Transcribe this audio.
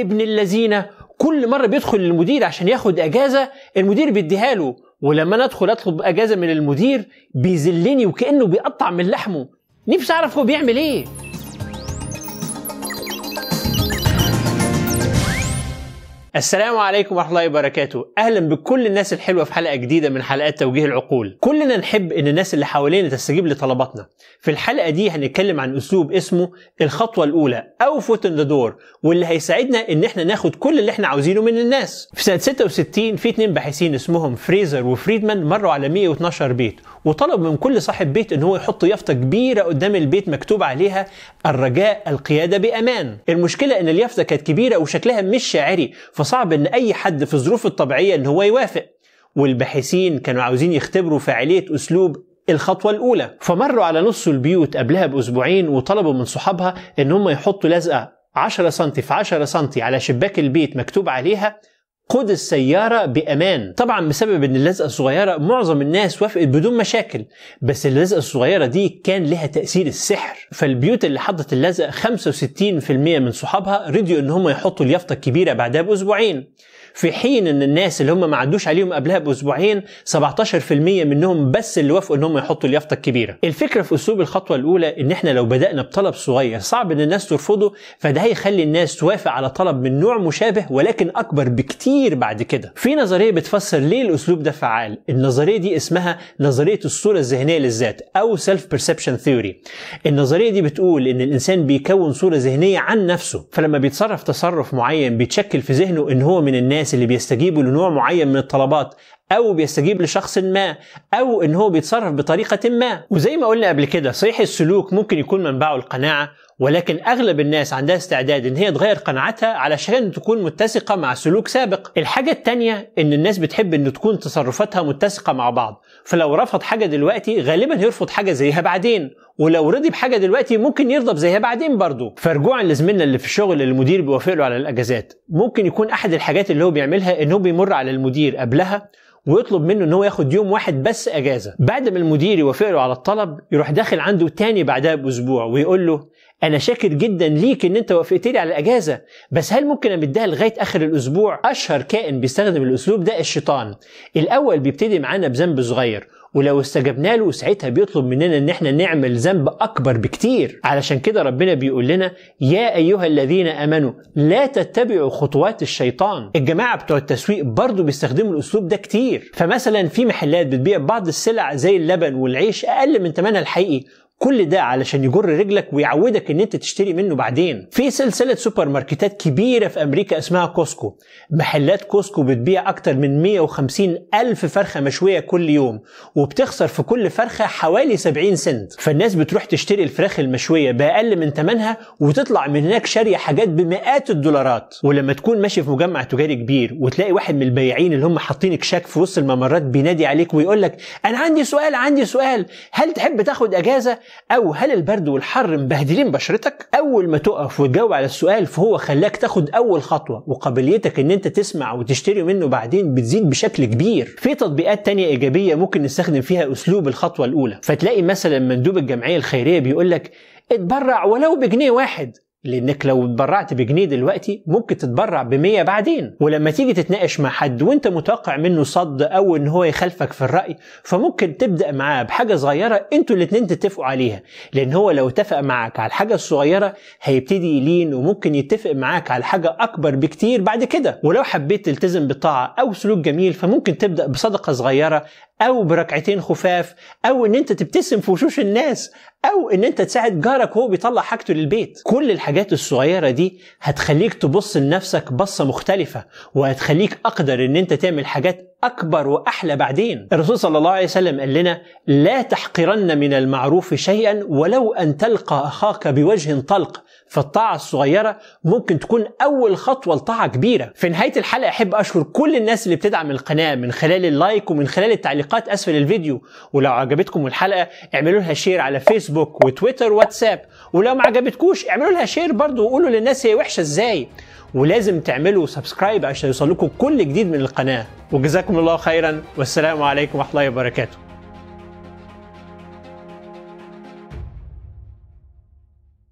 ابن اللذينه كل مره بيدخل للمدير عشان ياخد اجازه المدير بيديها له ولما انا ادخل اطلب اجازه من المدير بيذلني وكانه بيقطع من لحمه نفسي اعرف هو بيعمل ايه السلام عليكم ورحمة الله وبركاته أهلا بكل الناس الحلوة في حلقة جديدة من حلقات توجيه العقول كلنا نحب أن الناس اللي حوالينا تستجيب لطلباتنا في الحلقة دي هنتكلم عن أسلوب اسمه الخطوة الأولى أو فوت ذا دور واللي هيساعدنا أن احنا ناخد كل اللي احنا عاوزينه من الناس في سنة 66 في اتنين باحثين اسمهم فريزر وفريدمان مروا على 112 بيت وطلب من كل صاحب بيت ان هو يحط يافطه كبيره قدام البيت مكتوب عليها الرجاء القياده بامان المشكله ان اليافطه كانت كبيره وشكلها مش شاعري فصعب ان اي حد في الظروف الطبيعيه ان هو يوافق والباحثين كانوا عاوزين يختبروا فاعليه اسلوب الخطوة الأولى فمروا على نص البيوت قبلها بأسبوعين وطلبوا من صحابها إن هم يحطوا لزقة 10 سم في 10 سم على شباك البيت مكتوب عليها قود السيارة بأمان طبعا بسبب ان اللزقة الصغيرة معظم الناس وافقت بدون مشاكل بس اللزقة الصغيرة دي كان لها تأثير السحر فالبيوت اللي حطت اللزقة 65% من صحابها رضيوا ان هم يحطوا اليافطة الكبيرة بعدها بأسبوعين في حين ان الناس اللي هم ما عدوش عليهم قبلها باسبوعين 17% منهم بس اللي وافقوا ان هم يحطوا اليافطه الكبيره الفكره في اسلوب الخطوه الاولى ان احنا لو بدانا بطلب صغير صعب ان الناس ترفضه فده هيخلي الناس توافق على طلب من نوع مشابه ولكن اكبر بكتير بعد كده في نظريه بتفسر ليه الاسلوب ده فعال النظريه دي اسمها نظريه الصوره الذهنيه للذات او سيلف بيرسبشن ثيوري النظريه دي بتقول ان الانسان بيكون صوره ذهنيه عن نفسه فلما بيتصرف تصرف معين بيتشكل في ذهنه ان هو من الناس الناس اللي بيستجيبوا لنوع معين من الطلبات او بيستجيب لشخص ما او ان هو بيتصرف بطريقه ما وزي ما قلنا قبل كده صحيح السلوك ممكن يكون منبعه القناعه ولكن اغلب الناس عندها استعداد ان هي تغير قناعتها علشان تكون متسقه مع سلوك سابق الحاجه الثانيه ان الناس بتحب ان تكون تصرفاتها متسقه مع بعض فلو رفض حاجه دلوقتي غالبا هيرفض حاجه زيها بعدين ولو رضي بحاجه دلوقتي ممكن يرضى بزيها بعدين برضه فرجوعا لزميلنا اللي في الشغل اللي المدير بيوافق له على الاجازات ممكن يكون احد الحاجات اللي هو بيعملها ان هو بيمر على المدير قبلها ويطلب منه ان هو ياخد يوم واحد بس اجازه بعد ما المدير يوافق له على الطلب يروح داخل عنده تاني بعدها باسبوع ويقول له انا شاكر جدا ليك ان انت وافقت لي على الاجازه بس هل ممكن امدها لغايه اخر الاسبوع اشهر كائن بيستخدم الاسلوب ده الشيطان الاول بيبتدي معانا بذنب صغير ولو استجبنا له ساعتها بيطلب مننا ان احنا نعمل ذنب اكبر بكتير علشان كده ربنا بيقول لنا يا ايها الذين امنوا لا تتبعوا خطوات الشيطان الجماعه بتوع التسويق برضه بيستخدموا الاسلوب ده كتير فمثلا في محلات بتبيع بعض السلع زي اللبن والعيش اقل من ثمنها الحقيقي كل ده علشان يجر رجلك ويعودك ان انت تشتري منه بعدين في سلسله سوبر ماركتات كبيره في امريكا اسمها كوسكو محلات كوسكو بتبيع اكتر من 150 الف فرخه مشويه كل يوم وبتخسر في كل فرخه حوالي 70 سنت فالناس بتروح تشتري الفراخ المشويه باقل من ثمنها وتطلع من هناك شاريه حاجات بمئات الدولارات ولما تكون ماشي في مجمع تجاري كبير وتلاقي واحد من البياعين اللي هم حاطين كشاك في وسط الممرات بينادي عليك ويقول لك انا عندي سؤال عندي سؤال هل تحب تاخد اجازه او هل البرد والحر مبهدلين بشرتك اول ما تقف وتجاوب على السؤال فهو خلاك تاخد اول خطوه وقابليتك ان انت تسمع وتشتري منه بعدين بتزيد بشكل كبير في تطبيقات تانية ايجابيه ممكن نستخدم فيها اسلوب الخطوه الاولى فتلاقي مثلا مندوب الجمعيه الخيريه بيقول لك اتبرع ولو بجنيه واحد لانك لو اتبرعت بجنيه دلوقتي ممكن تتبرع ب100 بعدين ولما تيجي تتناقش مع حد وانت متوقع منه صد او ان هو يخالفك في الراي فممكن تبدا معاه بحاجه صغيره انتوا الاتنين تتفقوا عليها لان هو لو اتفق معاك على الحاجه الصغيره هيبتدي يلين وممكن يتفق معاك على حاجه اكبر بكتير بعد كده ولو حبيت تلتزم بطاعه او سلوك جميل فممكن تبدا بصدقه صغيره او بركعتين خفاف او ان انت تبتسم في وشوش الناس او ان انت تساعد جارك وهو بيطلع حاجته للبيت كل الحاجات الصغيره دي هتخليك تبص لنفسك بصه مختلفه وهتخليك اقدر ان انت تعمل حاجات أكبر وأحلى بعدين الرسول صلى الله عليه وسلم قال لنا لا تحقرن من المعروف شيئا ولو أن تلقى أخاك بوجه طلق فالطاعة الصغيرة ممكن تكون أول خطوة لطاعة كبيرة في نهاية الحلقة أحب أشكر كل الناس اللي بتدعم القناة من خلال اللايك ومن خلال التعليقات أسفل الفيديو ولو عجبتكم الحلقة اعملوا لها شير على فيسبوك وتويتر واتساب ولو ما عجبتكوش اعملوا لها شير برضو وقولوا للناس هي وحشة إزاي ولازم تعملوا سبسكرايب عشان يوصلكم كل جديد من القناه وجزاكم الله خيرا والسلام عليكم ورحمه الله وبركاته